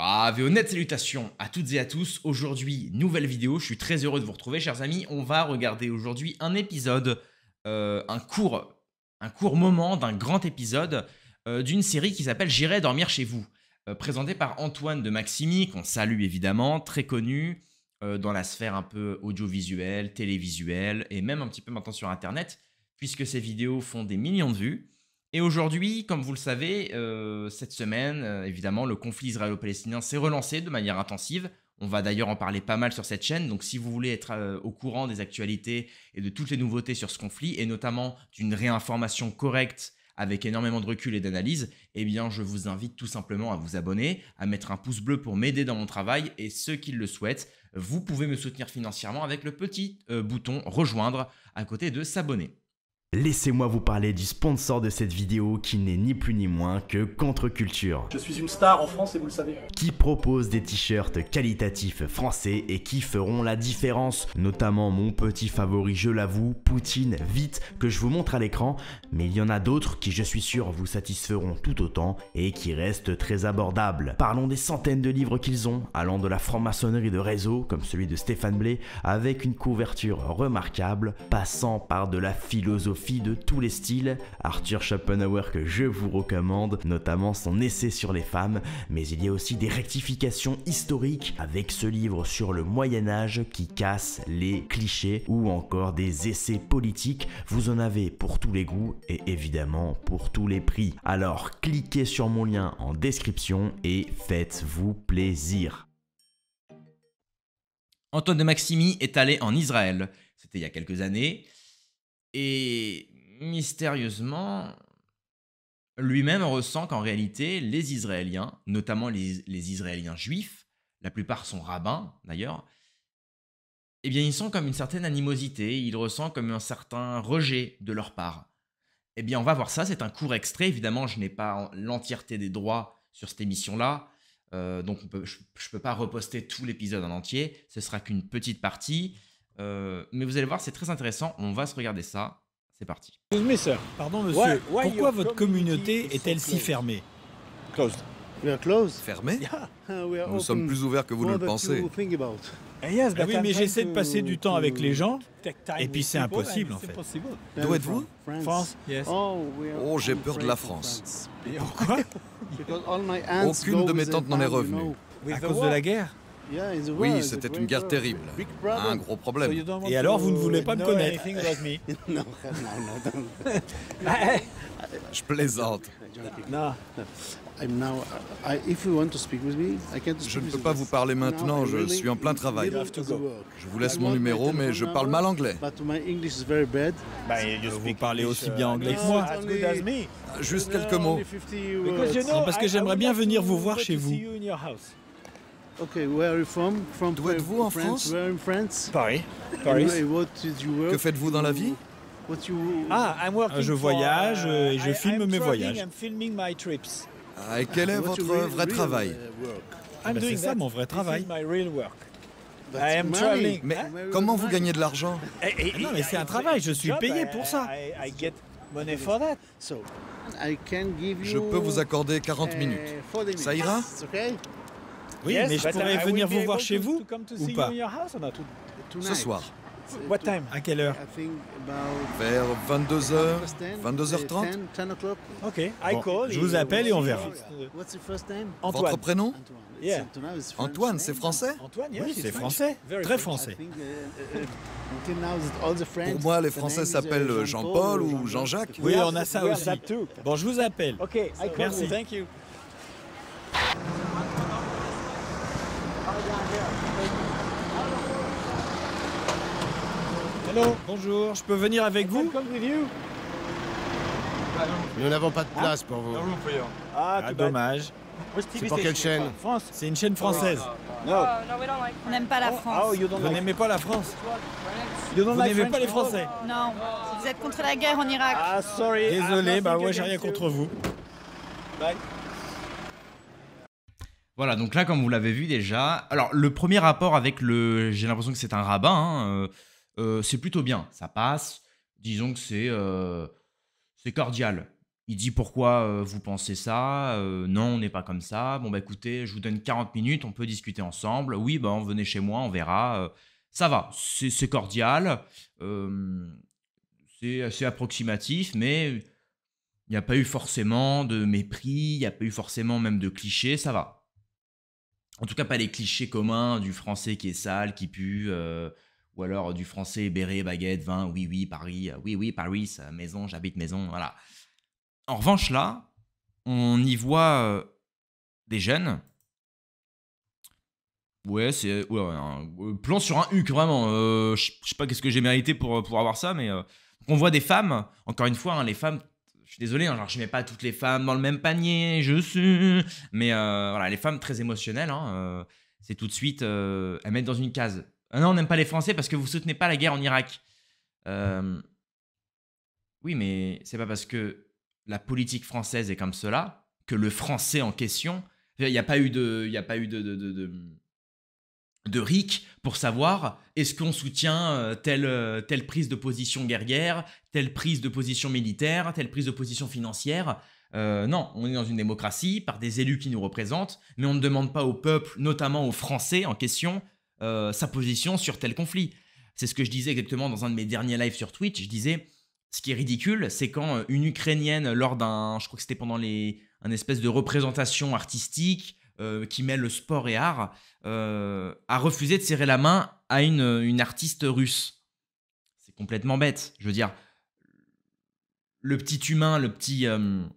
Brave et honnête salutations à toutes et à tous. Aujourd'hui, nouvelle vidéo. Je suis très heureux de vous retrouver, chers amis. On va regarder aujourd'hui un épisode, euh, un court, un court moment d'un grand épisode euh, d'une série qui s'appelle J'irai dormir chez vous, euh, présentée par Antoine de Maximi, qu'on salue évidemment, très connu dans la sphère un peu audiovisuelle, télévisuelle et même un petit peu maintenant sur Internet, puisque ces vidéos font des millions de vues. Et aujourd'hui, comme vous le savez, euh, cette semaine, euh, évidemment, le conflit israélo-palestinien s'est relancé de manière intensive. On va d'ailleurs en parler pas mal sur cette chaîne, donc si vous voulez être euh, au courant des actualités et de toutes les nouveautés sur ce conflit, et notamment d'une réinformation correcte avec énormément de recul et d'analyse, eh bien je vous invite tout simplement à vous abonner, à mettre un pouce bleu pour m'aider dans mon travail, et ceux qui le souhaitent, vous pouvez me soutenir financièrement avec le petit bouton rejoindre à côté de s'abonner. Laissez-moi vous parler du sponsor de cette vidéo qui n'est ni plus ni moins que Contre-Culture. Je suis une star en France et vous le savez. Qui propose des t-shirts qualitatifs français et qui feront la différence. Notamment mon petit favori, je l'avoue, Poutine, vite, que je vous montre à l'écran. Mais il y en a d'autres qui, je suis sûr, vous satisferont tout autant et qui restent très abordables. Parlons des centaines de livres qu'ils ont, allant de la franc-maçonnerie de réseau, comme celui de Stéphane Blé, avec une couverture remarquable, passant par de la philosophie de tous les styles, Arthur Schopenhauer que je vous recommande, notamment son essai sur les femmes, mais il y a aussi des rectifications historiques avec ce livre sur le Moyen Âge qui casse les clichés ou encore des essais politiques, vous en avez pour tous les goûts et évidemment pour tous les prix. Alors cliquez sur mon lien en description et faites-vous plaisir. Antoine de Maximi est allé en Israël. C'était il y a quelques années. Et mystérieusement, lui-même ressent qu'en réalité, les Israéliens, notamment les, Israéliens juifs, la plupart sont rabbins d'ailleurs, eh bien ils sont comme une certaine animosité, ils ressentent comme un certain rejet de leur part. Eh bien on va voir ça, c'est un court extrait, évidemment je n'ai pas l'entièreté des droits sur cette émission-là, euh, donc je ne peux pas reposter tout l'épisode en entier, ce sera qu'une petite partie. Euh, mais vous allez voir, c'est très intéressant. On va se regarder ça. C'est parti. Pardon monsieur, pourquoi votre communauté est-elle si fermée Fermée Nous sommes plus ouverts que vous ne le pensez. Eh, eh oui, mais j'essaie de passer du temps avec les gens, et puis c'est impossible en fait. D'où êtes-vous France. Oh, oh, j'ai peur de la France. Pourquoi Aucune de mes tantes n'en est revenue. À cause de la guerre oui, c'était une guerre terrible. Un gros problème. Et alors, vous ne voulez pas me connaître Je plaisante. Je ne peux pas vous parler maintenant, je suis en plein travail. Je vous laisse mon numéro, mais je parle mal anglais. Bah, euh, vous parlez aussi euh, bien anglais que moi. Juste quelques mots. parce que j'aimerais bien venir vous voir chez vous. D'où êtes-vous en France? Paris. Que faites-vous dans la vie? Ah, ah, je voyage euh, et je filme mes voyages. Ah, et quel est votre vrai travail uh, ah, ben, C'est ça mon vrai travail. Mais comment vous gagnez de l'argent eh, eh, Non, mais eh, c'est un travail, je suis payé pour ça. je peux vous accorder 40 euh, minutes. Ça ira oui, mais je pourrais venir vous voir chez vous ou pas Ce soir. What time À quelle heure Vers 22h, 22h30. Ok, je vous appelle et on verra. Votre prénom Antoine, c'est français Oui, c'est français, très français. Uh, uh, Pour moi, les Français uh, s'appellent euh, Jean-Paul ou Jean-Jacques. Oui, on a ça aussi. Bon, je vous appelle. Ok, merci. Bonjour, je peux venir avec vous Nous n'avons pas de hein place pour vous. Ah, ah dommage. C'est pour quelle chaîne C'est une chaîne française. Oh, On n'aime pas la oh, France. Oh, vous n'aimez pas la France Vous n'aimez pas les Français Non. Vous êtes contre la guerre en Irak. Ah, Désolé, bah ouais, j'ai rien contre vous. Bye. Voilà, donc là, comme vous l'avez vu déjà, alors le premier rapport avec le. J'ai l'impression que c'est un rabbin, hein, euh, euh, c'est plutôt bien, ça passe. Disons que c'est euh, c'est cordial. Il dit pourquoi euh, vous pensez ça Non, on n'est pas comme ça. Bon, bah écoutez, je vous donne 40 minutes, on peut discuter ensemble. Oui, bah venez chez moi, on verra. ça va, c'est cordial. c'est assez approximatif, mais il n'y a pas eu forcément de mépris, il n'y a pas eu forcément même de clichés, ça va. En tout cas, pas les clichés communs du français qui est sale, qui pue, ou alors euh, du français, béret, baguette, vin, oui, oui, Paris, euh, oui, oui, Paris, euh, maison, j'habite maison, voilà. En revanche, là, on y voit des jeunes. Ouais, c'est ouais, un plan sur un huc, vraiment. je sais pas qu'est-ce que j'ai mérité pour, pour avoir ça, mais on voit des femmes, encore une fois, hein, les femmes, je suis désolé, je hein, genre, je mets pas toutes les femmes dans le même panier, je suis. Mais voilà, les femmes très émotionnelles, hein, c'est tout de suite, elles mettent dans une case ah non, on n'aime pas les Français parce que vous soutenez pas la guerre en Irak. Euh, oui, mais c'est pas parce que la politique française est comme cela que le français en question. Il n'y a pas eu de, il a pas eu de, de, de, de, RIC pour savoir est-ce qu'on soutient euh, telle, euh, telle prise de position guerrière, telle prise de position militaire, telle prise de position financière. non, on est dans une démocratie par des élus qui nous représentent, mais on ne demande pas au peuple, notamment aux Français en question, euh, sa position sur tel conflit. C'est ce que je disais exactement dans un de mes derniers lives sur Twitch. Je disais, ce qui est ridicule, c'est quand euh, une Ukrainienne, lors d'un, je crois que c'était pendant les, un espèce de représentation artistique euh, qui mêle sport et art, a refusé de serrer la main à une, artiste russe. C'est complètement bête. Je veux dire, le petit humain, le petit... Le,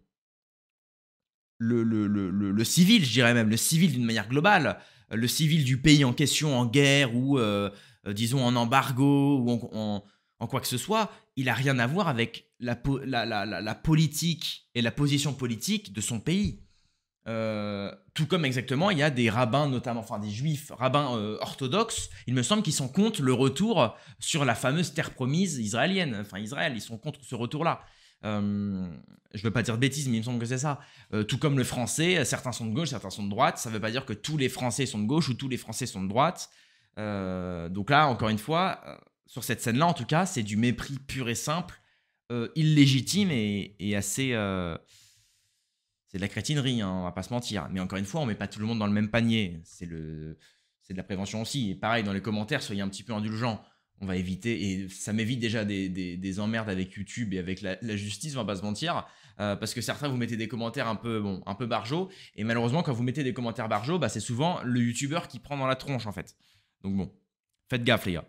le, le, le, civil, je dirais même, le civil d'une manière globale, le civil du pays en question en guerre ou, euh, euh, disons, en embargo ou en, quoi que ce soit, il n'a rien à voir avec la, politique et la position politique de son pays. Euh, tout comme exactement, il y a des rabbins, notamment, enfin des juifs, rabbins orthodoxes, il me semble qu'ils sont contre le retour sur la fameuse terre promise israélienne, enfin Israël, ils sont contre ce retour-là. Je je veux pas dire de bêtises, mais il me semble que c'est ça. tout comme le français, certains sont de gauche, certains sont de droite. Ça veut pas dire que tous les Français sont de gauche ou tous les Français sont de droite. donc là, encore une fois, sur cette scène-là, en tout cas, c'est du mépris pur et simple, illégitime et, assez. c'est de la crétinerie, On hein, on va pas se mentir. Mais encore une fois, on met pas tout le monde dans le même panier. C'est le, c'est de la prévention aussi. Et pareil, dans les commentaires, soyez un petit peu indulgents on va éviter, et ça m'évite déjà des, emmerdes avec YouTube et avec la, justice, on va pas se mentir, euh, parce que certains vous mettez des commentaires un peu, bon, un peu et malheureusement, quand vous mettez des commentaires barjo, bah, c'est souvent le Youtuber qui prend dans la tronche, en fait. Donc bon, faites gaffe, les gars.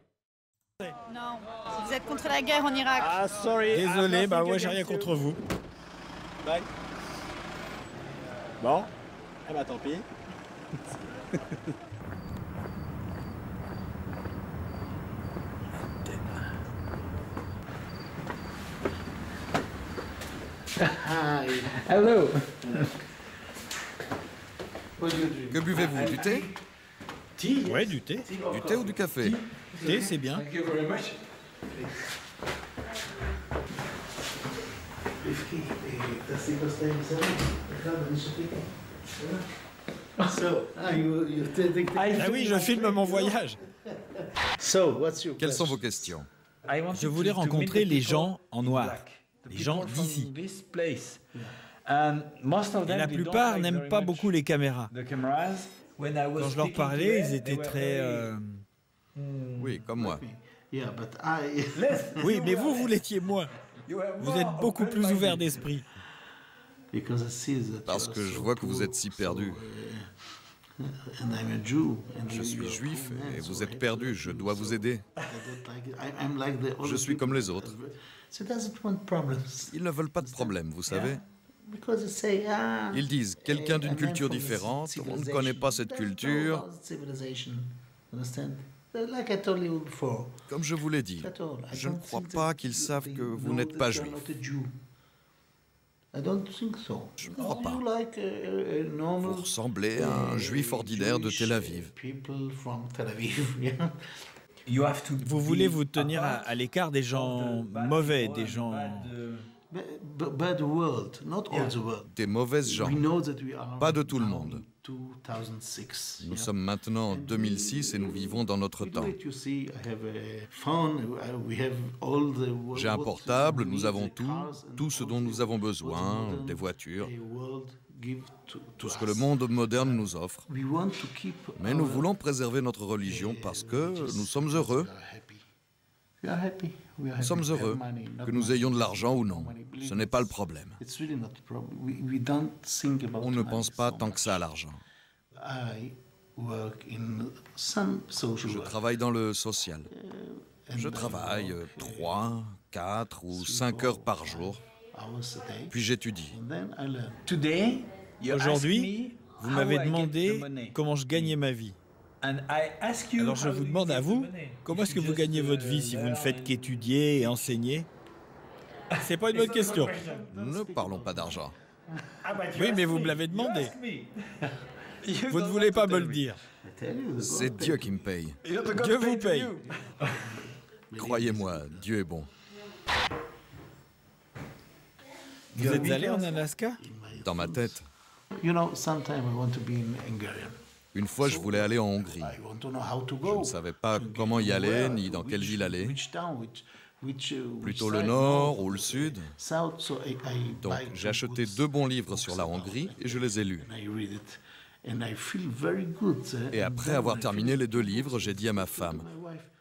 Non, vous êtes contre la guerre en Irak. Ah, Désolé, bah ouais, j'ai rien contre vous. Bye. Bon, eh bah tant pis. Hello. Que buvez-vous Du thé Oui, du thé. Du thé ou du café Thé, c'est bien. Ah oui, je filme mon voyage. Quelles sont vos questions Je voulais rencontrer les gens en noir les gens d'ici. Um, Et la plupart n'aiment pas beaucoup les caméras. Quand je leur parlais, ils étaient très... Euh, hmm, oui, comme moi. Oui, mais vous, vous l'étiez moins. Vous êtes beaucoup plus ouvert d'esprit. Parce que je vois que vous êtes si perdu. Uh, je suis juif et vous êtes perdu, je dois vous aider. Je suis comme les autres. Ils ne veulent pas de problème, vous savez. Ah, Ils disent eh, quelqu'un d'une culture différente, on ne connaît pas cette culture. Comme je vous l'ai dit, je ne crois pas qu'ils savent que vous n'êtes pas juif. Je ne crois pas. Uh, uh, uh, vous ressemblez à un juif ordinaire de Tel Aviv. Vous voulez vous tenir à l'écart des gens mauvais, des gens des mauvaises gens, pas de tout le monde. Nous sommes maintenant en 2006 et nous vivons dans notre temps. Uh, J'ai un portable, nous avons tout, tout ce dont nous avons besoin, des voitures, tout ce que le monde moderne nous offre. Mais nous voulons préserver notre religion parce que nous sommes heureux. Nous sommes heureux, que nous ayons de l'argent ou non. Ce n'est pas le problème. On ne pense pas tant que ça à l'argent. Je travaille dans le social. Uh, je travaille 3, 4 euh, ou 5 heures par jour, puis j'étudie. Aujourd'hui, vous m'avez demandé comment je gagnais ma vie. Alors je vous demande à vous, comment est-ce que vous gagnez votre vie si vous ne uh, faites qu'étudier et enseigner C'est pas une bonne question. Ne parlons pas d'argent. Ah, bah, oui, mais vous me l'avez demandé. Vous ne voulez pas me le dire. C'est Dieu qui me paye. Dieu vous paye. Croyez-moi, Dieu est bon. Vous êtes allé en Alaska Dans ma tête. Une fois, je voulais aller en Hongrie. Je ne savais pas comment y aller, ni dans quelle ville aller. Uh, Plutôt le nord ou le sud. Uh, Donc j'ai acheté deux bons livres sur la Hongrie et je les ai lus. Et après avoir terminé les deux livres, j'ai dit à ma femme,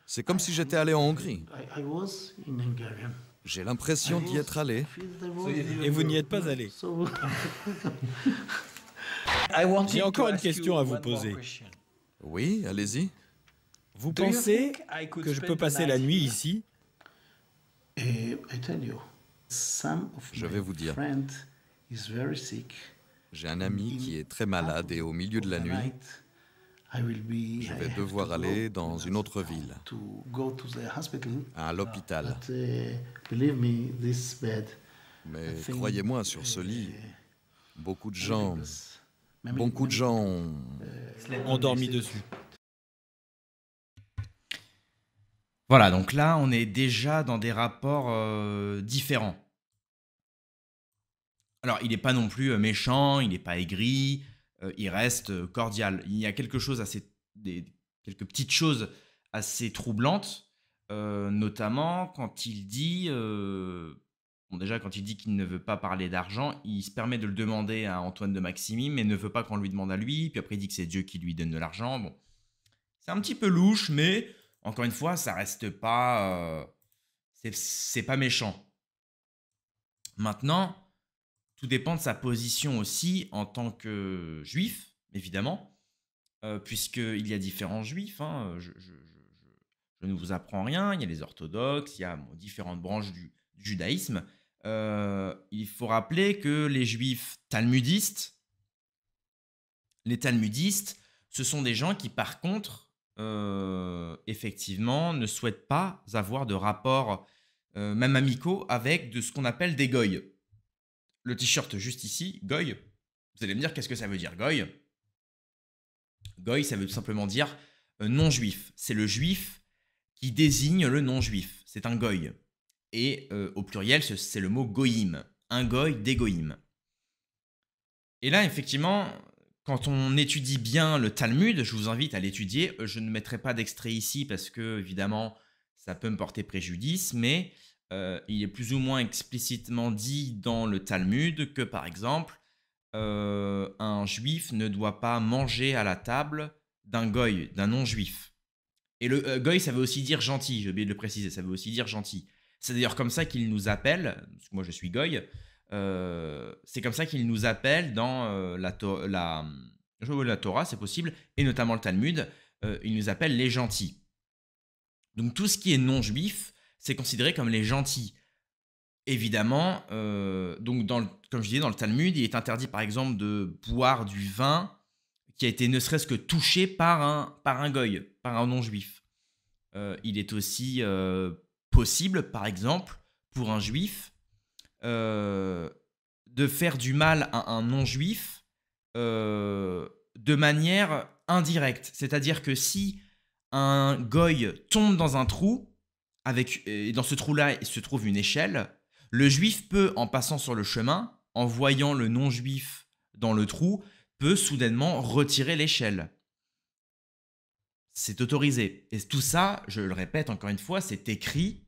c'est comme si j'étais allé en Hongrie. J'ai l'impression d'y être allé. Et vous n'y êtes pas allé. J'ai encore une question à vous poser. Oui, allez-y. Vous pensez que je peux passer la nuit ici eh, Je vais vous dire. J'ai un ami qui est très malade et au milieu de la nuit, je vais devoir aller dans une autre ville, à l'hôpital. Eh, Mais croyez-moi, sur ce eh, lit, beaucoup de gens Beaucoup de gens euh, ont, dessus. Voilà, donc là, on est déjà dans des rapports euh, différents. Alors, il n'est pas non plus euh, méchant, il n'est pas aigri, il reste cordial. Il y a quelque chose assez, des, quelques petites choses assez troublantes, notamment quand il dit déjà, quand il dit qu'il ne veut pas parler d'argent, il se permet de le demander à Antoine de Maximi, mais ne veut pas qu'on lui demande à lui. Puis après, il dit que c'est Dieu qui lui donne de l'argent. Bon, c'est un petit peu louche, mais encore une fois, ça reste pas. Euh, c'est pas méchant. Maintenant, tout dépend de sa position aussi en tant que juif, évidemment, euh, puisqu'il y a différents juifs. Hein, je, ne vous apprends rien. Il y a les orthodoxes, il y a différentes branches du judaïsme. Euh, il faut rappeler que les juifs talmudistes, les talmudistes, ce sont des gens qui, par contre, euh, effectivement, ne souhaitent pas avoir de rapport, euh, même amicaux, avec de ce qu'on appelle des goy. Le t-shirt juste ici, goy, vous allez me dire qu'est-ce que ça veut dire goy Goy, ça veut simplement dire non-juif. C'est le juif qui désigne le non-juif. C'est un goy. Et euh, au pluriel, c'est le mot goïm. Un goï des goïm. Et là, effectivement, quand on étudie bien le Talmud, je vous invite à l'étudier. Je ne mettrai pas d'extrait ici parce que, évidemment, ça peut me porter préjudice, mais euh, il est plus ou moins explicitement dit dans le Talmud que, par exemple, euh, un juif ne doit pas manger à la table d'un goy, d'un non-juif. Et le goï, ça veut aussi dire gentil, j'ai oublié de le préciser, ça veut aussi dire gentil. C'est d'ailleurs comme ça qu'il nous appelle, moi je suis Goy, euh, c'est comme ça qu'il nous appelle dans euh, la, Torah, c'est possible, et notamment le Talmud, euh, il nous appelle les gentils. Donc tout ce qui est non-juif, c'est considéré comme les gentils. Évidemment, donc dans comme je disais, dans le Talmud, il est interdit par exemple de boire du vin qui a été ne serait-ce que touché par un, par un goy, par un non-juif. il est aussi possible, par exemple, pour un juif euh, de faire du mal à un non-juif euh, de manière indirecte. C'est-à-dire que si un goy tombe dans un trou, avec, et dans ce trou-là il se trouve une échelle, le juif peut, en passant sur le chemin, en voyant le non-juif dans le trou, peut soudainement retirer l'échelle. C'est autorisé. Et tout ça, je le répète encore une fois, c'est écrit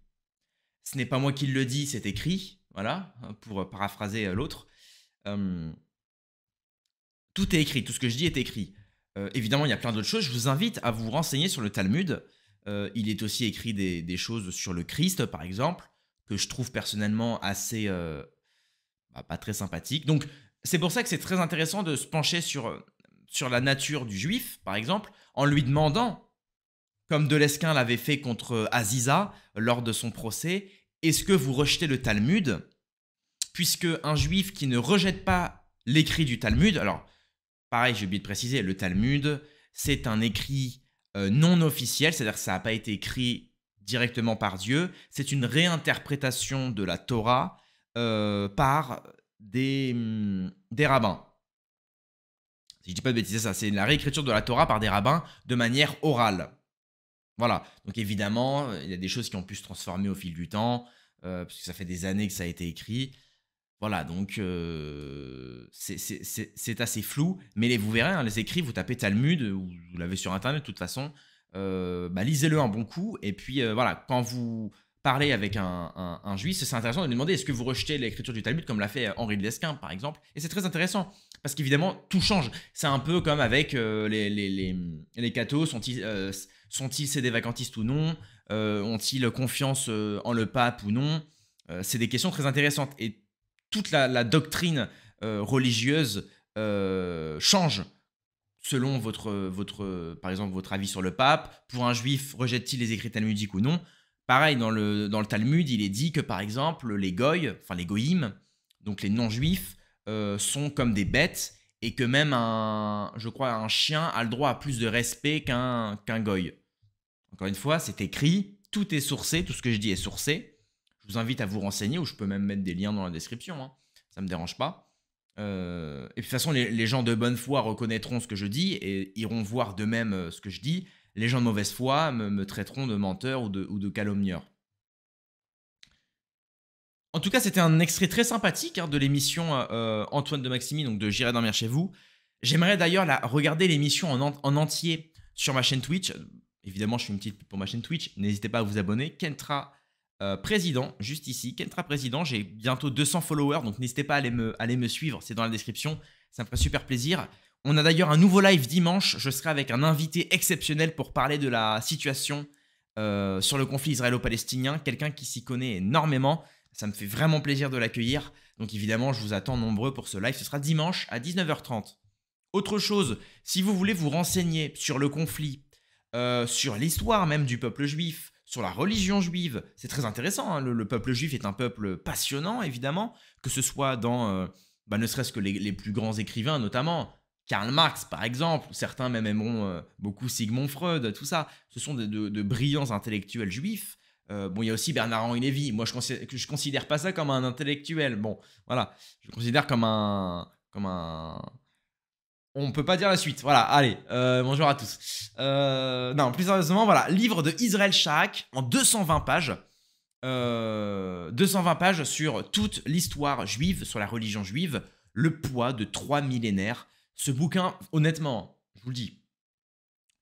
ce n'est pas moi qui le dis, c'est écrit, voilà, hein, pour paraphraser euh, l'autre. tout est écrit, tout ce que je dis est écrit. Euh, évidemment, il y a plein d'autres choses. Je vous invite à vous renseigner sur le Talmud. Euh, il est aussi écrit des, choses sur le Christ, par exemple, que je trouve personnellement assez bah, pas très sympathique. Donc, c'est pour ça que c'est très intéressant de se pencher sur, sur la nature du juif, par exemple, en lui demandant, comme Delesquin l'avait fait contre Aziza lors de son procès, est-ce que vous rejetez le Talmud Puisque un juif qui ne rejette pas l'écrit du Talmud, alors pareil, j'ai oublié de préciser, le Talmud, c'est un écrit euh, non officiel, c'est-à-dire que ça n'a pas été écrit directement par Dieu, c'est une réinterprétation de la Torah euh, par hmm, des, rabbins. Si je dis pas de bêtises, ça, c'est la réécriture de la Torah par des rabbins de manière orale. Voilà. Donc évidemment, euh, il y a des choses qui ont pu se transformer au fil du temps, puisque euh, parce que ça fait des années que ça a été écrit. Voilà, donc euh, c'est assez flou, mais les, vous verrez, hein, les écrits, vous tapez Talmud, ou vous l'avez sur Internet de toute façon, bah, lisez-le un bon coup, et puis voilà, quand vous parlez avec un, juif, c'est intéressant de lui demander est-ce que vous rejetez l'écriture du Talmud comme l'a fait Henri de Lesquin, par exemple, et c'est très intéressant, parce qu'évidemment, tout change. C'est un peu comme avec les, les, les cathos, sont-ils sont-ils des vacantistes ou non euh, Ont-ils confiance euh, en le pape ou non euh, C'est des questions très intéressantes. Et toute la, doctrine religieuse change selon votre, votre, par exemple, votre avis sur le pape. Pour un juif, rejette-t-il les écrits talmudiques ou non Pareil, dans le, dans le Talmud, il est dit que, par exemple, les goy, enfin les goïms, donc les non-juifs, sont comme des bêtes et que même un, je crois, un chien a le droit à plus de respect qu'un qu'un goy. Encore une fois, c'est écrit, tout est sourcé, tout ce que je dis est sourcé. Je vous invite à vous renseigner, ou je peux même mettre des liens dans la description, hein. ça ne me dérange pas. Euh, et de toute façon, les, gens de bonne foi reconnaîtront ce que je dis et iront voir de même euh, ce que je dis. Les gens de mauvaise foi me, traiteront de menteur ou de, ou de calomnieur. En tout cas, c'était un extrait très sympathique hein, de l'émission euh, euh, Antoine de Maximi, donc de J'irai dormir chez vous. J'aimerais d'ailleurs regarder l'émission en, entier sur ma chaîne Twitch. Évidemment, je suis une petite pub pour ma chaîne Twitch. N'hésitez pas à vous abonner. Kentra euh, Président, juste ici. Kentra Président, j'ai bientôt 200 followers, donc n'hésitez pas à aller me, suivre. C'est dans la description. Ça me ferait super plaisir. On a d'ailleurs un nouveau live dimanche. Je serai avec un invité exceptionnel pour parler de la situation sur le conflit israélo-palestinien. Quelqu'un qui s'y connaît énormément. Ça me fait vraiment plaisir de l'accueillir. Donc évidemment, je vous attends nombreux pour ce live. Ce sera dimanche à 19h30. Autre chose, si vous voulez vous renseigner sur le conflit, euh, sur l'histoire même du peuple juif, sur la religion juive, c'est très intéressant. Hein. Le, peuple juif est un peuple passionnant, évidemment, que ce soit dans, euh, bah, ne serait-ce que les, plus grands écrivains, notamment Karl Marx, par exemple, certains même aimeront euh, beaucoup Sigmund Freud, tout ça. Ce sont de brillants intellectuels juifs euh, bon, il y a aussi Bernard-Henri Lévy. Moi, je ne je considère pas ça comme un intellectuel. Bon, voilà. Je le considère comme un. Comme un... On peut pas dire la suite. Voilà, allez, euh, bonjour à tous. Euh, non, plus sérieusement, voilà. Livre de Israël Shaak en 220 pages. 220 pages sur toute l'histoire juive, sur la religion juive, le poids de trois millénaires. Ce bouquin, honnêtement, je vous le dis,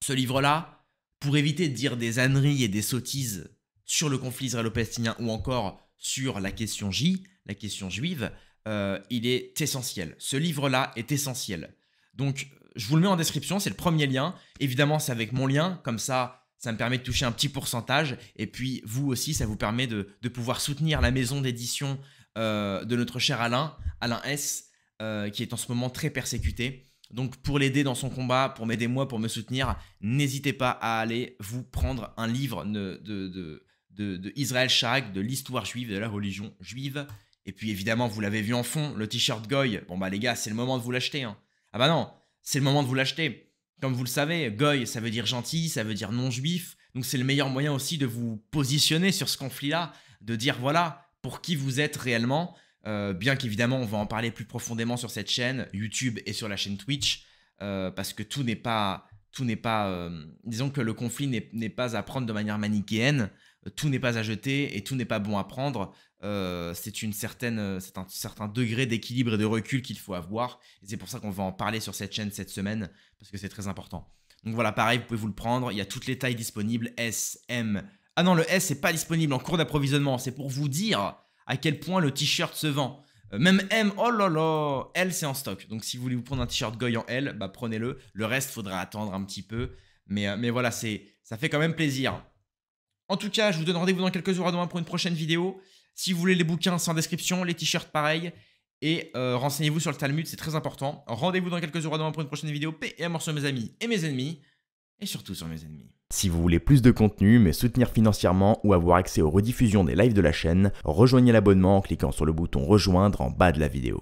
ce livre-là, pour éviter de dire des âneries et des sottises sur le conflit israélo-palestinien ou encore sur la question J, la question juive, euh, il est essentiel. Ce livre-là est essentiel. Donc, je vous le mets en description, c'est le premier lien. Évidemment, c'est avec mon lien, comme ça, ça me permet de toucher un petit pourcentage. Et puis, vous aussi, ça vous permet de, pouvoir soutenir la maison d'édition euh, de notre cher Alain, Alain S, euh, qui est en ce moment très persécuté. Donc, pour l'aider dans son combat, pour m'aider moi, pour me soutenir, n'hésitez pas à aller vous prendre un livre de de, de Israël de l'histoire juive, de la religion juive. Et puis évidemment, vous l'avez vu en fond, le t-shirt Goy. Bon bah les gars, c'est le moment de vous l'acheter. Hein. Ah bah non, c'est le moment de vous l'acheter. Comme vous le savez, Goy, ça veut dire gentil, ça veut dire non-juif. Donc c'est le meilleur moyen aussi de vous positionner sur ce conflit-là, de dire voilà pour qui vous êtes réellement. Euh, bien qu'évidemment, on va en parler plus profondément sur cette chaîne YouTube et sur la chaîne Twitch, euh, parce que tout n'est pas, tout n'est pas, euh, disons que le conflit n'est pas à prendre de manière manichéenne tout n'est pas à jeter et tout n'est pas bon à prendre. Euh, c'est une certaine, euh, c'est un certain degré d'équilibre et de recul qu'il faut avoir. c'est pour ça qu'on va en parler sur cette chaîne cette semaine parce que c'est très important. Donc voilà, pareil, vous pouvez vous le prendre. Il y a toutes les tailles disponibles S, M. Ah non, le S n'est pas disponible en cours d'approvisionnement. C'est pour vous dire à quel point le t-shirt se vend. Euh, même M, oh là là, L c'est en stock. Donc si vous voulez vous prendre un t-shirt Goy en L, bah prenez-le. Le reste faudra attendre un petit peu. Mais, mais voilà, c'est, ça fait quand même plaisir. En tout cas, je vous donne rendez-vous dans quelques jours à demain pour une prochaine vidéo. Si vous voulez les bouquins, c'est en description, les t-shirts pareil. Et euh, renseignez-vous sur le Talmud, c'est très important. Rendez-vous dans quelques heures à demain pour une prochaine vidéo. Paix et amour sur mes amis et mes ennemis. Et surtout sur mes ennemis. Si vous voulez plus de contenu, mais soutenir financièrement ou avoir accès aux rediffusions des lives de la chaîne, rejoignez l'abonnement en cliquant sur le bouton Rejoindre en bas de la vidéo.